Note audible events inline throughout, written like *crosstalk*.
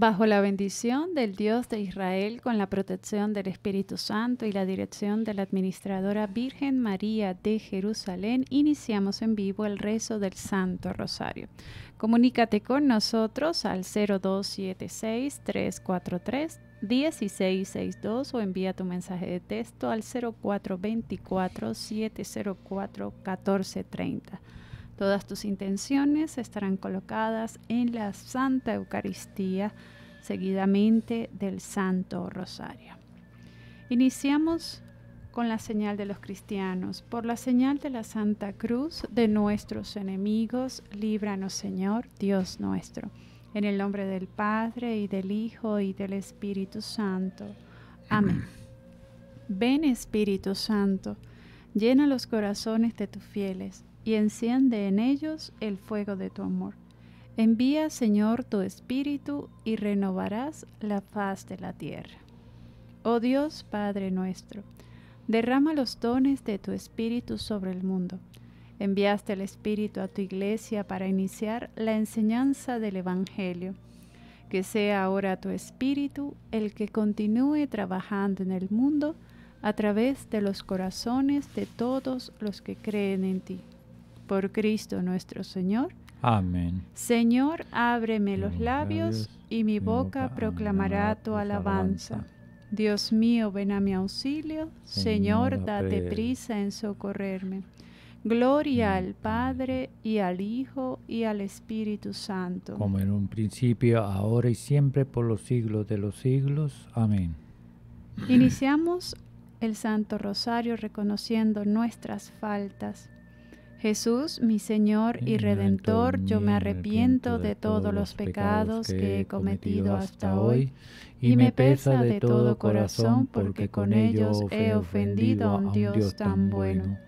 bajo la bendición del Dios de Israel, con la protección del Espíritu Santo y la dirección de la Administradora Virgen María de Jerusalén, iniciamos en vivo el rezo del Santo Rosario. Comunícate con nosotros al 0276-343-1662 o envía tu mensaje de texto al 0424-704-1430. Todas tus intenciones estarán colocadas en la Santa Eucaristía, seguidamente del Santo Rosario. Iniciamos con la señal de los cristianos. Por la señal de la Santa Cruz de nuestros enemigos, líbranos Señor, Dios nuestro. En el nombre del Padre y del Hijo y del Espíritu Santo. Amén. Ven Espíritu Santo, llena los corazones de tus fieles y enciende en ellos el fuego de tu amor. Envía, Señor, tu espíritu y renovarás la faz de la tierra. Oh Dios, Padre nuestro, derrama los dones de tu espíritu sobre el mundo. Enviaste el espíritu a tu iglesia para iniciar la enseñanza del Evangelio. Que sea ahora tu espíritu el que continúe trabajando en el mundo a través de los corazones de todos los que creen en ti por Cristo nuestro Señor. Amén. Señor, ábreme los labios y mi boca proclamará tu alabanza. Dios mío, ven a mi auxilio. Señor, date prisa en socorrerme. Gloria al Padre y al Hijo y al Espíritu Santo. Como en un principio, ahora y siempre, por los siglos de los siglos. Amén. Iniciamos el Santo Rosario reconociendo nuestras faltas Jesús, mi Señor y Redentor, yo me arrepiento de todos los pecados que he cometido hasta hoy y me pesa de todo corazón porque con ellos he ofendido a un Dios tan bueno.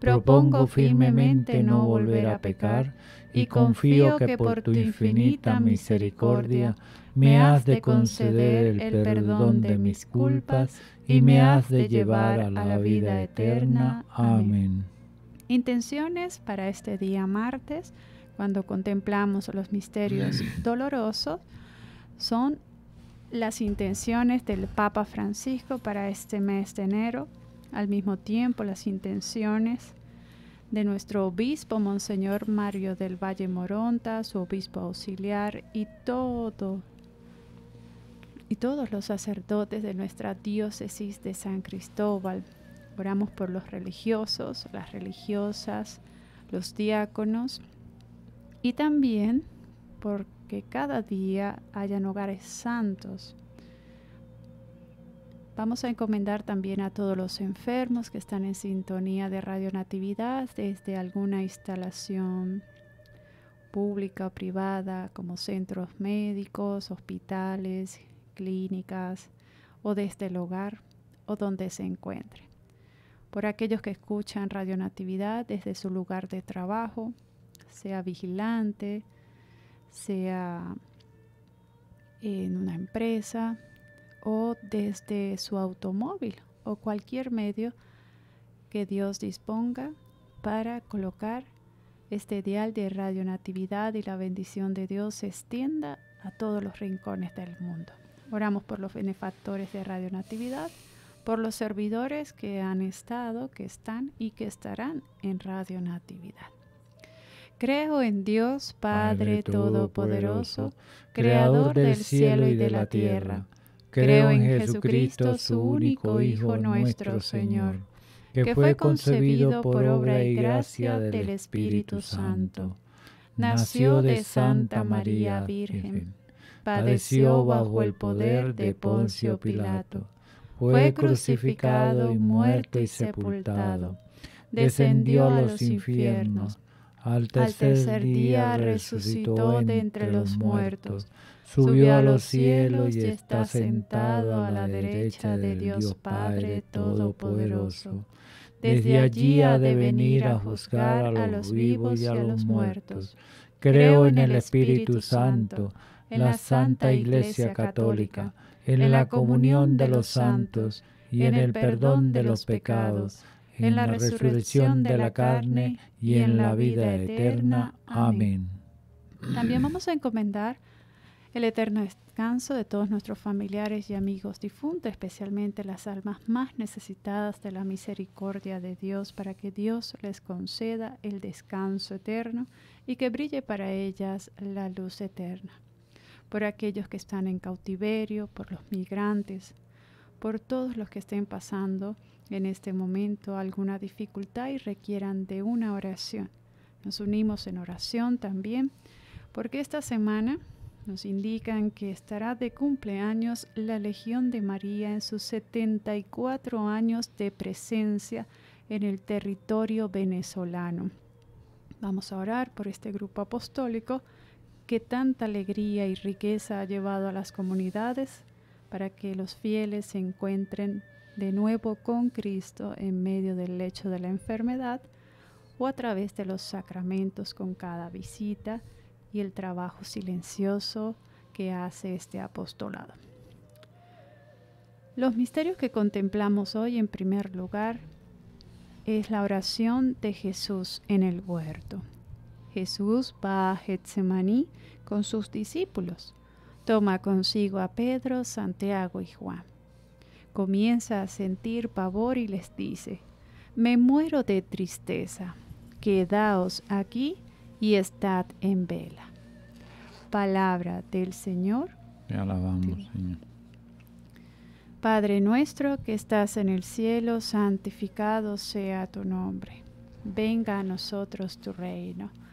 Propongo firmemente no volver a pecar y confío que por tu infinita misericordia me has de conceder el perdón de mis culpas y me has de llevar a la vida eterna. Amén. Intenciones para este día martes, cuando contemplamos los misterios dolorosos, son las intenciones del Papa Francisco para este mes de enero, al mismo tiempo las intenciones de nuestro obispo, Monseñor Mario del Valle Moronta, su obispo auxiliar y y todos los sacerdotes de nuestra diócesis de San Cristóbal, Oramos por los religiosos, las religiosas, los diáconos y también porque cada día hayan hogares santos. Vamos a encomendar también a todos los enfermos que están en sintonía de radionatividad desde alguna instalación pública o privada como centros médicos, hospitales, clínicas o desde el hogar o donde se encuentren por aquellos que escuchan Radionatividad desde su lugar de trabajo, sea vigilante, sea en una empresa o desde su automóvil o cualquier medio que Dios disponga para colocar este ideal de radionatividad y la bendición de Dios se extienda a todos los rincones del mundo. Oramos por los benefactores de radionatividad. Natividad por los servidores que han estado, que están y que estarán en Radio Natividad. Creo en Dios, Padre, Padre Todopoderoso, Creador del cielo y de la tierra. Creo en Jesucristo, su único Hijo nuestro Señor, que fue concebido por obra y gracia del Espíritu Santo. Nació de Santa María Virgen. Padeció bajo el poder de Poncio Pilato fue crucificado, y muerto y sepultado. Descendió a los infiernos. Al tercer día resucitó de entre los muertos. Subió a los cielos y está sentado a la derecha de Dios Padre Todopoderoso. Desde allí ha de venir a juzgar a los vivos y a los muertos. Creo en el Espíritu Santo, en la Santa Iglesia Católica en la comunión de los santos y en el perdón de los pecados, en la resurrección de la carne y en la vida eterna. Amén. También vamos a encomendar el eterno descanso de todos nuestros familiares y amigos difuntos, especialmente las almas más necesitadas de la misericordia de Dios, para que Dios les conceda el descanso eterno y que brille para ellas la luz eterna por aquellos que están en cautiverio, por los migrantes, por todos los que estén pasando en este momento alguna dificultad y requieran de una oración. Nos unimos en oración también porque esta semana nos indican que estará de cumpleaños la Legión de María en sus 74 años de presencia en el territorio venezolano. Vamos a orar por este grupo apostólico que tanta alegría y riqueza ha llevado a las comunidades para que los fieles se encuentren de nuevo con Cristo en medio del lecho de la enfermedad o a través de los sacramentos con cada visita y el trabajo silencioso que hace este apostolado. Los misterios que contemplamos hoy en primer lugar es la oración de Jesús en el huerto. Jesús va a Getsemaní con sus discípulos. Toma consigo a Pedro, Santiago y Juan. Comienza a sentir pavor y les dice, me muero de tristeza, quedaos aquí y estad en vela. Palabra del Señor. Te alabamos, Señor. Padre nuestro que estás en el cielo, santificado sea tu nombre. Venga a nosotros tu reino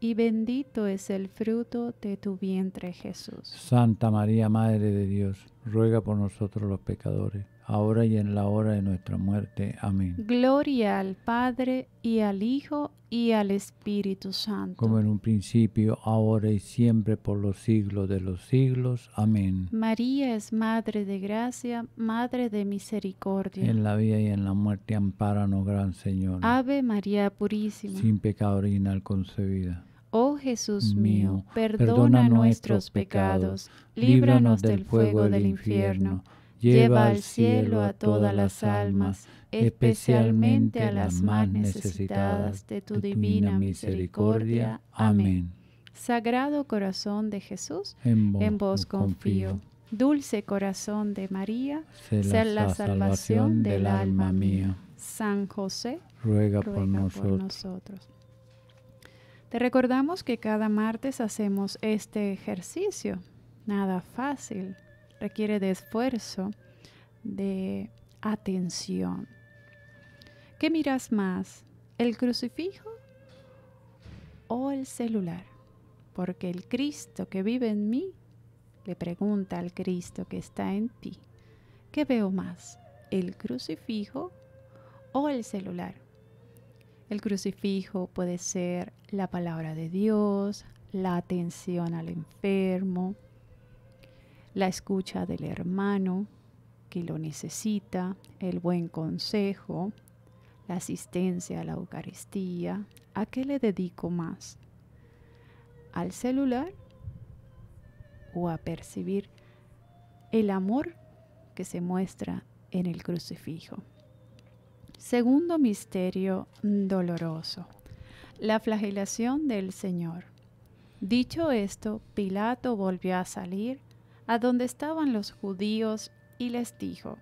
y bendito es el fruto de tu vientre Jesús. Santa María, Madre de Dios, ruega por nosotros los pecadores ahora y en la hora de nuestra muerte. Amén. Gloria al Padre y al Hijo y al Espíritu Santo. Como en un principio, ahora y siempre, por los siglos de los siglos. Amén. María es Madre de Gracia, Madre de Misericordia. En la vida y en la muerte, ampáranos, Gran Señor. Ave María Purísima. Sin pecado original concebida. Oh Jesús mío, perdona, nuestros pecados, líbranos del fuego del infierno Lleva al cielo a todas las almas, especialmente a las más necesitadas de tu divina misericordia. Amén. Sagrado corazón de Jesús, en vos, confío. Dulce corazón de María, ser la, salvación del alma mía. San José, ruega, por nosotros. Te recordamos que cada martes hacemos este ejercicio. Nada fácil requiere de esfuerzo, de atención. ¿Qué miras más? ¿El crucifijo o el celular? Porque el Cristo que vive en mí le pregunta al Cristo que está en ti, ¿qué veo más? ¿El crucifijo o el celular? El crucifijo puede ser la palabra de Dios, la atención al enfermo, la escucha del hermano que lo necesita, el buen consejo, la asistencia a la Eucaristía. ¿A qué le dedico más? ¿Al celular o a percibir el amor que se muestra en el crucifijo? Segundo misterio doloroso, la flagelación del Señor. Dicho esto, Pilato volvió a salir a donde estaban los judíos y les dijo,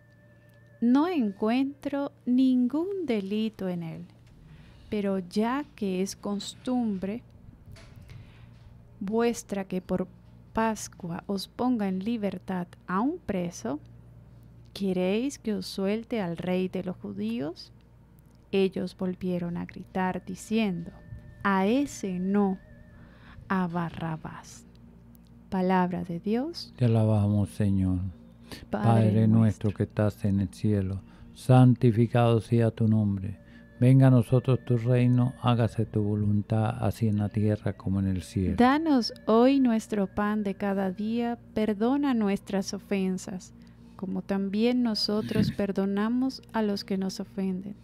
No encuentro ningún delito en él, pero ya que es costumbre vuestra que por Pascua os ponga en libertad a un preso, ¿queréis que os suelte al rey de los judíos? Ellos volvieron a gritar diciendo, a ese no, a Barrabás. Palabra de Dios. Te alabamos, Señor. Padre, nuestro que estás en el cielo, santificado sea tu nombre. Venga a nosotros tu reino, hágase tu voluntad, así en la tierra como en el cielo. Danos hoy nuestro pan de cada día, perdona nuestras ofensas, como también nosotros *laughs* perdonamos a los que nos ofenden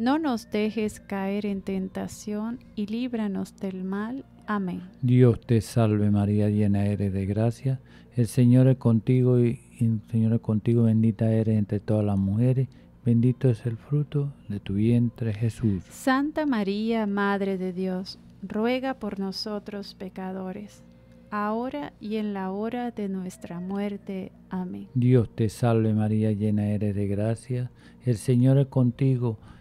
no nos dejes caer en tentación y líbranos del mal. Amén. Dios te salve María, llena eres de gracia. El Señor es contigo y, el Señor es contigo, bendita eres entre todas las mujeres. Bendito es el fruto de tu vientre, Jesús. Santa María, Madre de Dios, ruega por nosotros pecadores, ahora y en la hora de nuestra muerte. Amén. Dios te salve María, llena eres de gracia. El Señor es contigo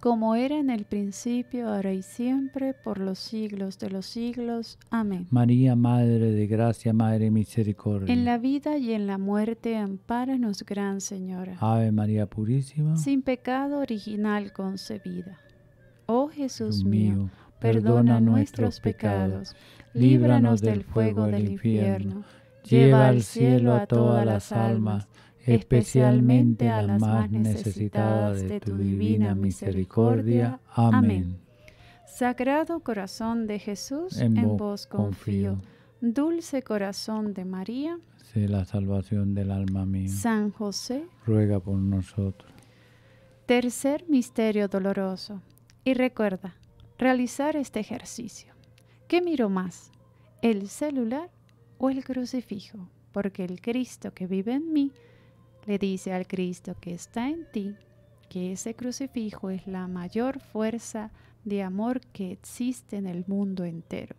como era en el principio, ahora y siempre, por los siglos de los siglos. Amén. María, Madre de Gracia, Madre Misericordia. En la vida y en la muerte, ampáranos, Gran Señora. Ave María Purísima. Sin pecado original concebida. Oh Jesús mío, mío, perdona nuestros pecados, líbranos del fuego del infierno, lleva al cielo a todas las almas especialmente a las más necesitadas de tu divina misericordia. Amén. Sagrado corazón de Jesús, en, vos confío. Dulce corazón de María, sé la salvación del alma mía. San José, ruega por nosotros. Tercer misterio doloroso. Y recuerda, realizar este ejercicio. ¿Qué miro más? ¿El celular o el crucifijo? Porque el Cristo que vive en mí le dice al Cristo que está en ti que ese crucifijo es la mayor fuerza de amor que existe en el mundo entero,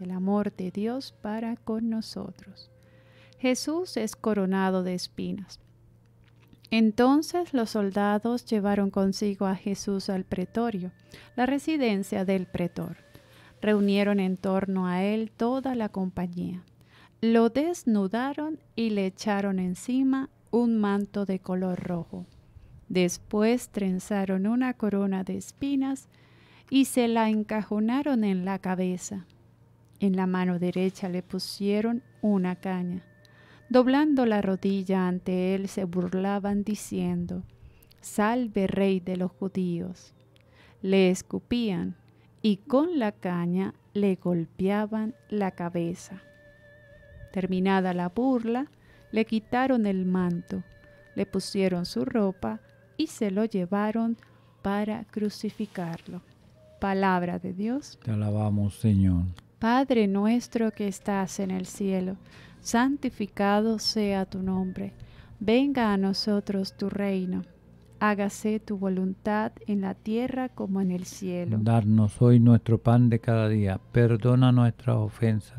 el amor de Dios para con nosotros. Jesús es coronado de espinas. Entonces los soldados llevaron consigo a Jesús al pretorio, la residencia del pretor. Reunieron en torno a él toda la compañía. Lo desnudaron y le echaron encima un manto de color rojo. Después trenzaron una corona de espinas y se la encajonaron en la cabeza. En la mano derecha le pusieron una caña. Doblando la rodilla ante él se burlaban diciendo, Salve rey de los judíos. Le escupían y con la caña le golpeaban la cabeza. Terminada la burla, le quitaron el manto, le pusieron su ropa y se lo llevaron para crucificarlo. Palabra de Dios. Te alabamos, Señor. Padre nuestro que estás en el cielo, santificado sea tu nombre. Venga a nosotros tu reino. Hágase tu voluntad en la tierra como en el cielo. Darnos hoy nuestro pan de cada día. Perdona nuestras ofensas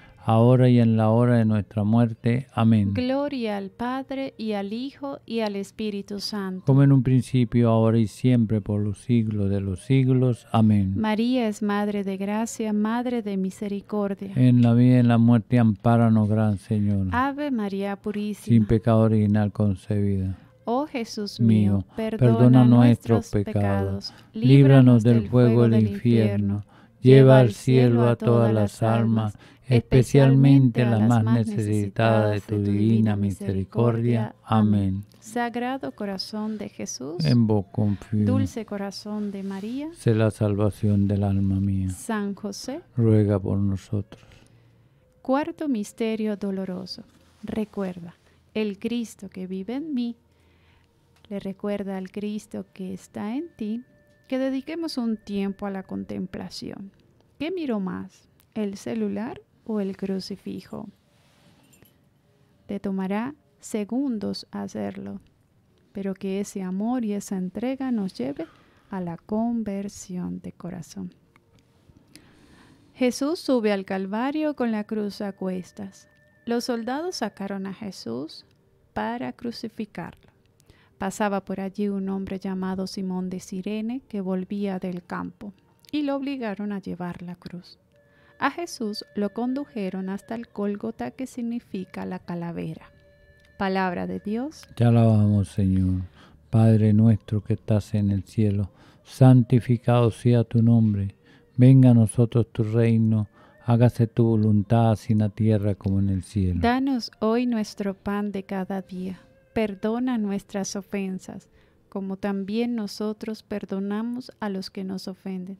ahora y en la hora de nuestra muerte. Amén. Gloria al Padre y al Hijo y al Espíritu Santo. Como en un principio, ahora y siempre, por los siglos de los siglos. Amén. María es Madre de Gracia, Madre de Misericordia. En la vida y en la muerte, ampáranos, Gran Señor. Ave María Purísima. Sin pecado original concebida. Oh Jesús mío, perdona, nuestros pecados, líbranos del, fuego del infierno. lleva al cielo a todas las almas especialmente la más necesitada de tu divina misericordia. Amén. Sagrado corazón de Jesús, en vos confío. Dulce corazón de María, sé la salvación del alma mía. San José, ruega por nosotros. Cuarto misterio doloroso. Recuerda, el Cristo que vive en mí, le recuerda al Cristo que está en ti, que dediquemos un tiempo a la contemplación. ¿Qué miro más? ¿El celular o el crucifijo. Te tomará segundos hacerlo, pero que ese amor y esa entrega nos lleve a la conversión de corazón. Jesús sube al Calvario con la cruz a cuestas. Los soldados sacaron a Jesús para crucificarlo. Pasaba por allí un hombre llamado Simón de Sirene que volvía del campo y lo obligaron a llevar la cruz. A Jesús lo condujeron hasta el colgota que significa la calavera. Palabra de Dios. Te alabamos, Señor. Padre nuestro que estás en el cielo, santificado sea tu nombre. Venga a nosotros tu reino. Hágase tu voluntad, así en la tierra como en el cielo. Danos hoy nuestro pan de cada día. Perdona nuestras ofensas, como también nosotros perdonamos a los que nos ofenden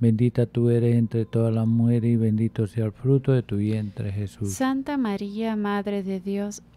Bendita tú eres entre todas las mujeres y bendito sea el fruto de tu vientre, Jesús. Santa María, Madre de Dios,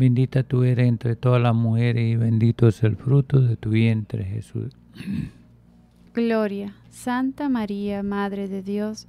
Bendita tú eres entre todas las mujeres y bendito es el fruto de tu vientre, Jesús. Gloria, Santa María, Madre de Dios,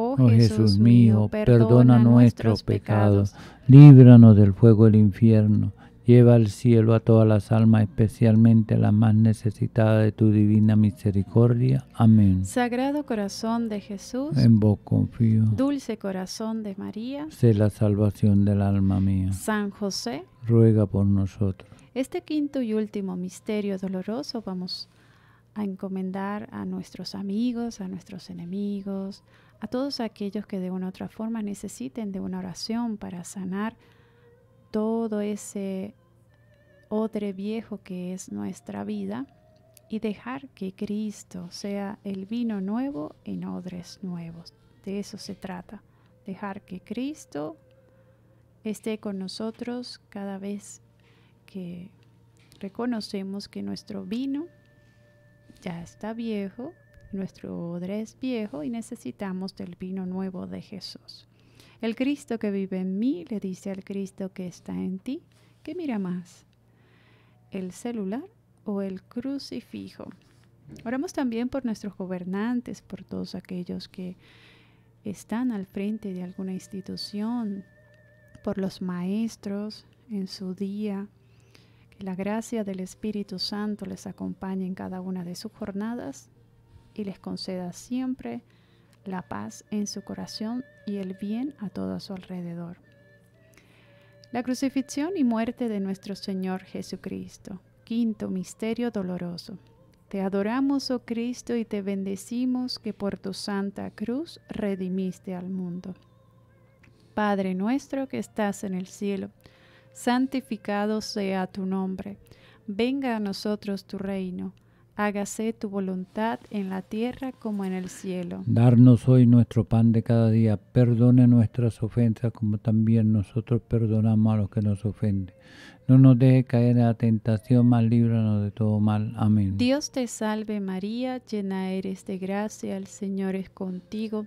Oh, oh Jesús mío, perdona nuestros pecados, líbranos del fuego del infierno, lleva al cielo a todas las almas, especialmente a las más necesitadas de tu divina misericordia. Amén. Sagrado corazón de Jesús, en vos confío. Dulce corazón de María, sé la salvación del alma mía. San José, ruega por nosotros. Este quinto y último misterio doloroso vamos a encomendar a nuestros amigos, a nuestros enemigos, a todos aquellos que de una u otra forma necesiten de una oración para sanar todo ese odre viejo que es nuestra vida y dejar que Cristo sea el vino nuevo en odres nuevos. De eso se trata, dejar que Cristo esté con nosotros cada vez que reconocemos que nuestro vino ya está viejo, nuestro odre es viejo y necesitamos del vino nuevo de Jesús. El Cristo que vive en mí le dice al Cristo que está en ti, ¿qué mira más? ¿El celular o el crucifijo? Oramos también por nuestros gobernantes, por todos aquellos que están al frente de alguna institución, por los maestros en su día, la gracia del Espíritu Santo les acompañe en cada una de sus jornadas y les conceda siempre la paz en su corazón y el bien a todo su alrededor. La crucifixión y muerte de nuestro Señor Jesucristo. Quinto misterio doloroso. Te adoramos, oh Cristo, y te bendecimos que por tu santa cruz redimiste al mundo. Padre nuestro que estás en el cielo, santificado sea tu nombre. Venga a nosotros tu reino. Hágase tu voluntad en la tierra como en el cielo. Darnos hoy nuestro pan de cada día. Perdone nuestras ofensas como también nosotros perdonamos a los que nos ofenden. No nos deje caer en la tentación, mas líbranos de todo mal. Amén. Dios te salve María, llena eres de gracia, el Señor es contigo.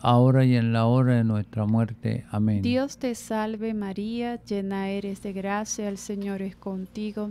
ahora y en la hora de nuestra muerte. Amén. Dios te salve María, llena eres de gracia, el Señor es contigo.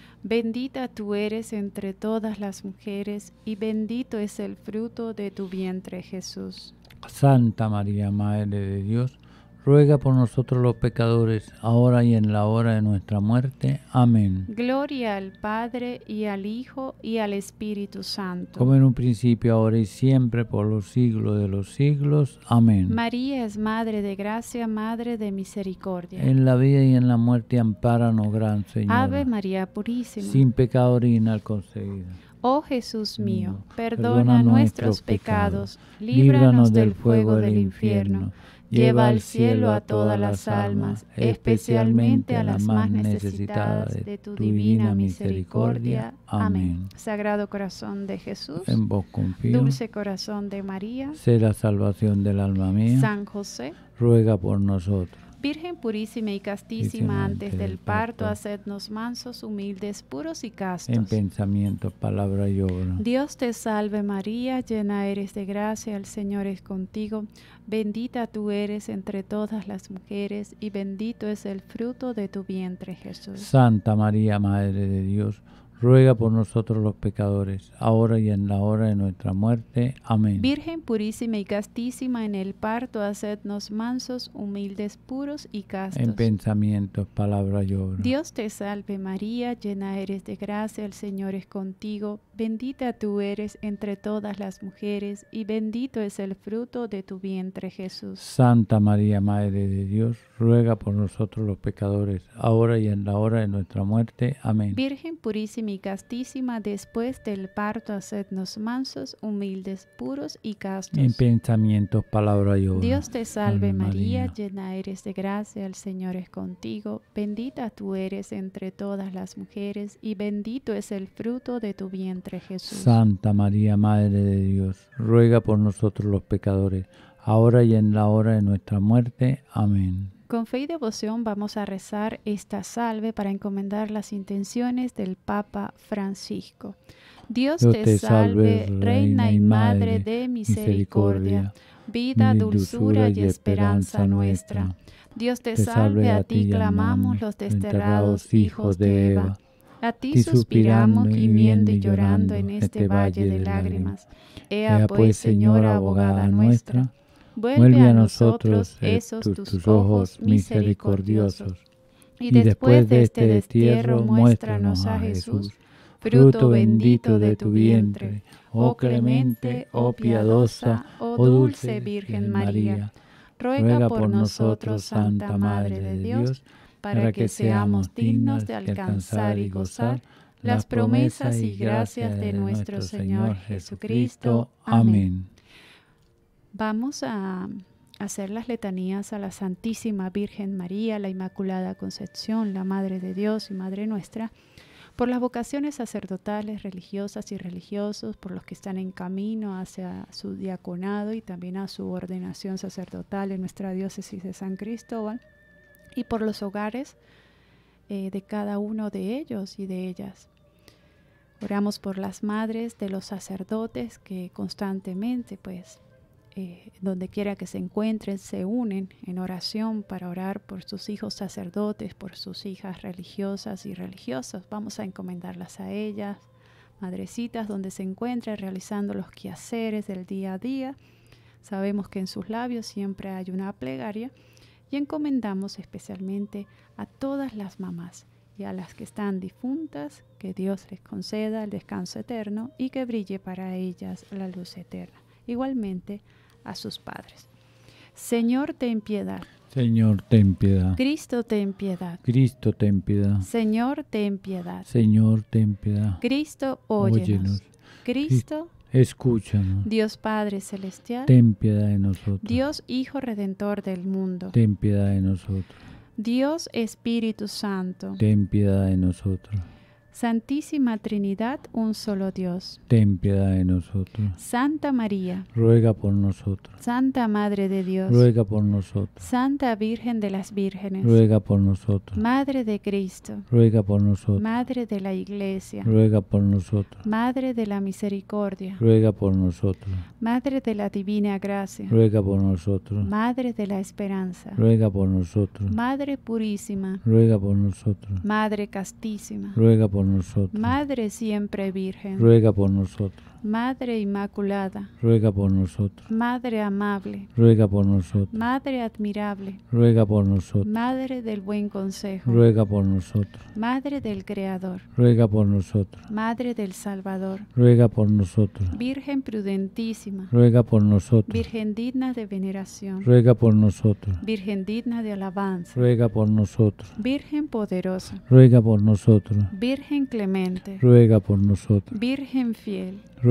Bendita tú eres entre todas las mujeres, y bendito es el fruto de tu vientre, Jesús. Santa María, Madre de Dios ruega por nosotros los pecadores, ahora y en la hora de nuestra muerte. Amén. Gloria al Padre y al Hijo y al Espíritu Santo. Como en un principio, ahora y siempre, por los siglos de los siglos. Amén. María es Madre de Gracia, Madre de Misericordia. En la vida y en la muerte, ampáranos, Gran Señor. Ave María Purísima. Sin pecado original concebida. Oh Jesús mío, perdona, nuestros pecados, líbranos del fuego del infierno Lleva al cielo a todas las almas, especialmente a las más necesitadas de tu divina misericordia. Amén. Sagrado corazón de Jesús, en Dulce corazón de María, sé la salvación del alma mía. San José, ruega por nosotros Virgen purísima y castísima, antes del parto, hacednos mansos, humildes, puros y castos. En pensamiento, palabra y obra. Dios te salve María, llena eres de gracia, el Señor es contigo. Bendita tú eres entre todas las mujeres, y bendito es el fruto de tu vientre, Jesús. Santa María, Madre de Dios ruega por nosotros los pecadores, ahora y en la hora de nuestra muerte. Amén. Virgen purísima y castísima en el parto, hacednos mansos, humildes, puros y castos. En pensamientos, palabra y obra. Dios te salve María, llena eres de gracia, el Señor es contigo bendita tú eres entre todas las mujeres, y bendito es el fruto de tu vientre Jesús. Santa María, Madre de Dios, ruega por nosotros los pecadores, ahora y en la hora de nuestra muerte. Amén. Virgen purísima y castísima, después del parto, hacednos mansos, humildes, puros y castos. En pensamientos, palabra y obra. Dios te salve María, María, llena eres de gracia, el Señor es contigo, bendita tú eres entre todas las mujeres, y bendito es el fruto de tu vientre Jesús. Santa María, Madre de Dios, ruega por nosotros los pecadores, ahora y en la hora de nuestra muerte. Amén. Con fe y devoción vamos a rezar esta salve para encomendar las intenciones del Papa Francisco. Dios te, salve, Reina y Madre de misericordia, vida, dulzura y esperanza nuestra. Dios te salve, a ti clamamos los desterrados hijos de Eva a ti suspirando, gimiendo y llorando en este, este valle de lágrimas. Ea pues, pues Señora abogada nuestra, vuelve a nosotros eh, esos tus ojos misericordiosos. Y después de este, este destierro, muéstranos a Jesús, fruto bendito de tu vientre. Oh, oh clemente, oh, oh piadosa, oh, oh dulce Virgen María, ruega por nosotros, Santa Madre de Dios, para que seamos dignos de alcanzar y gozar las promesas y gracias de nuestro Señor Jesucristo. Amén. Vamos a hacer las letanías a la Santísima Virgen María, la Inmaculada Concepción, la Madre de Dios y Madre nuestra, por las vocaciones sacerdotales, religiosas y religiosos, por los que están en camino hacia su diaconado y también a su ordenación sacerdotal en nuestra diócesis de San Cristóbal y por los hogares eh, de cada uno de ellos y de ellas. Oramos por las madres de los sacerdotes que constantemente, pues, eh, donde quiera que se encuentren, se unen en oración para orar por sus hijos sacerdotes, por sus hijas religiosas y religiosos. Vamos a encomendarlas a ellas, madrecitas, donde se encuentren realizando los quehaceres del día a día. Sabemos que en sus labios siempre hay una plegaria y encomendamos especialmente a todas las mamás y a las que están difuntas, que Dios les conceda el descanso eterno y que brille para ellas la luz eterna. Igualmente a sus padres. Señor, ten piedad. Señor, ten piedad. Cristo, ten piedad. Cristo, ten piedad. Señor, ten piedad. Señor, ten piedad. Cristo, óyenos. Cristo, Escúchanos. Dios Padre Celestial. Ten piedad de nosotros. Dios Hijo Redentor del mundo. Ten piedad de nosotros. Dios Espíritu Santo. Ten piedad de nosotros. Santísima Trinidad, un solo Dios. Ten piedad de nosotros. Santa María. Ruega por nosotros. Santa Madre de Dios. Ruega por nosotros. Santa Virgen de las Vírgenes. Ruega por nosotros. Madre de Cristo. Ruega por nosotros. Madre de la Iglesia. Ruega por nosotros. Madre de la Misericordia. Ruega por nosotros. Madre de la Divina Gracia. Ruega por nosotros. Madre de la Esperanza. Ruega por nosotros. Madre Purísima. Ruega por nosotros. Madre Castísima. Ruega por nosotros nosotros. Madre siempre Virgen, ruega por nosotros. Madre Inmaculada, ruega por nosotros. Madre amable, ruega por nosotros. Madre admirable, ruega por nosotros. Madre del buen consejo, ruega por nosotros. Madre del Creador, ruega por nosotros. Madre del Salvador, ruega por nosotros. Virgen prudentísima, ruega por nosotros. Virgen digna de veneración, ruega por nosotros. Virgen digna de alabanza, ruega por nosotros. Virgen poderosa, ruega por nosotros. Virgen clemente, ruega por nosotros. Virgen fiel, ruega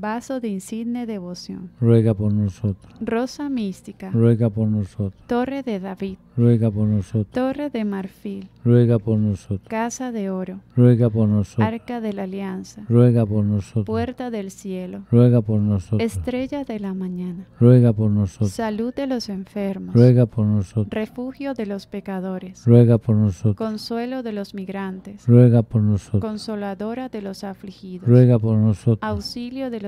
Vaso de insigne devoción. Ruega por nosotros. Rosa mística. Ruega por nosotros. Torre de David. Ruega por nosotros. Torre de marfil. Ruega por nosotros. Casa de oro. Ruega por nosotros. Arca de la alianza. Ruega por nosotros. Puerta del cielo. Ruega por nosotros. Estrella de la mañana. Ruega por nosotros. Salud de los enfermos. Ruega por nosotros. Refugio de los pecadores. Ruega por nosotros. Consuelo de los migrantes. Ruega por nosotros. Consoladora de los afligidos. Ruega por nosotros. Auxilio de los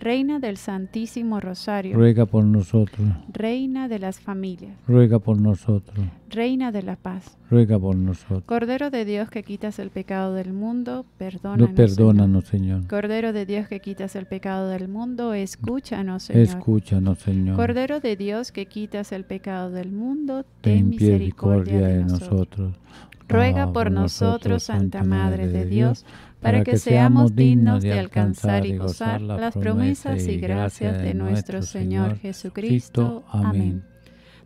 Reina del Santísimo Rosario, ruega por nosotros. Reina de las familias, ruega por nosotros. Reina de la paz, ruega por nosotros. Cordero de Dios que quitas el pecado del mundo, perdónanos. perdónanos, Señor. Cordero de Dios que quitas el pecado del mundo, escúchanos, Señor. Escúchanos, Señor. Cordero de Dios que quitas el pecado del mundo, ten, misericordia, de, nosotros ruega por nosotros, Santa Madre de Dios, para que seamos dignos de alcanzar y gozar las promesas y gracias de nuestro Señor Jesucristo. Amén.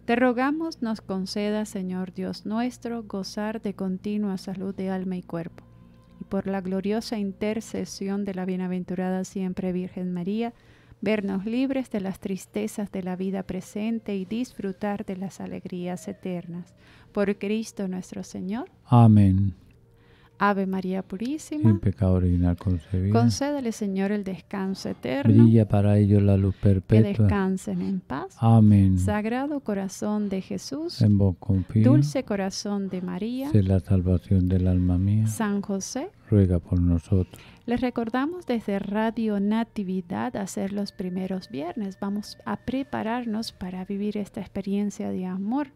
Te rogamos nos conceda, Señor Dios nuestro, gozar de continua salud de alma y cuerpo. Y por la gloriosa intercesión de la bienaventurada siempre Virgen María, vernos libres de las tristezas de la vida presente y disfrutar de las alegrías eternas. Por Cristo nuestro Señor. Amén. Ave María Purísima. Sin pecado original concebida. Concédele, Señor, el descanso eterno. Brilla para ellos la luz perpetua. Que descansen en paz. Amén. Sagrado corazón de Jesús. En vos confío. Dulce corazón de María. Sé la salvación del alma mía. San José. Ruega por nosotros. Les recordamos desde Radio Natividad hacer los primeros viernes. Vamos a prepararnos para vivir esta experiencia de amor.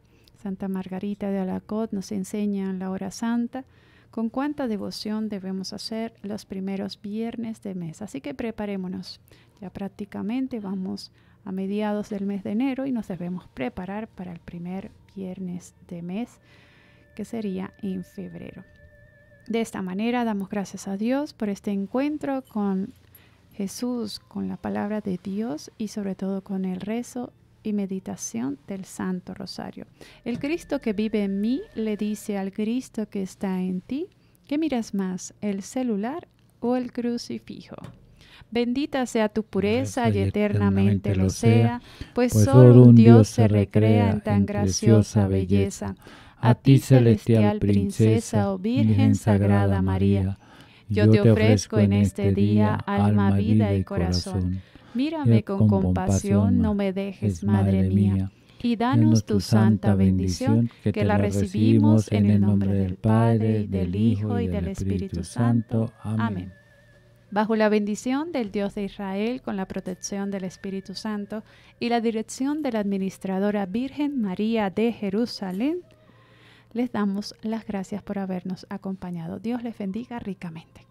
Santa Margarita de Alacot nos enseña en la hora santa con cuánta devoción debemos hacer los primeros viernes de mes. Así que preparémonos. Ya prácticamente vamos a mediados del mes de enero y nos debemos preparar para el primer viernes de mes, que sería en febrero. De esta manera damos gracias a Dios por este encuentro con Jesús, con la palabra de Dios y sobre todo con el rezo y meditación del Santo Rosario. El Cristo que vive en mí le dice al Cristo que está en ti, ¿qué miras más, el celular o el crucifijo? Bendita sea tu pureza y eternamente lo sea, pues, pues solo un Dios se recrea en tan graciosa belleza a ti, celestial princesa o oh Virgen Sagrada María, yo te ofrezco en este, este día alma, vida y corazón. Mírame eh, con compasión, no me dejes, Madre mía. Y danos tu santa bendición, que la recibimos en el nombre del Padre, del Hijo y del Espíritu Santo. Amén. Bajo la bendición del Dios de Israel, con la protección del Espíritu Santo y la dirección de la Administradora Virgen María de Jerusalén, les damos las gracias por habernos acompañado. Dios les bendiga ricamente.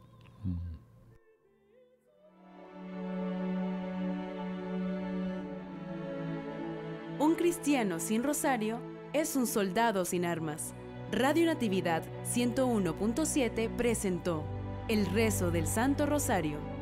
Un cristiano sin rosario es un soldado sin armas. Radio Natividad 101.7 presentó El rezo del Santo Rosario.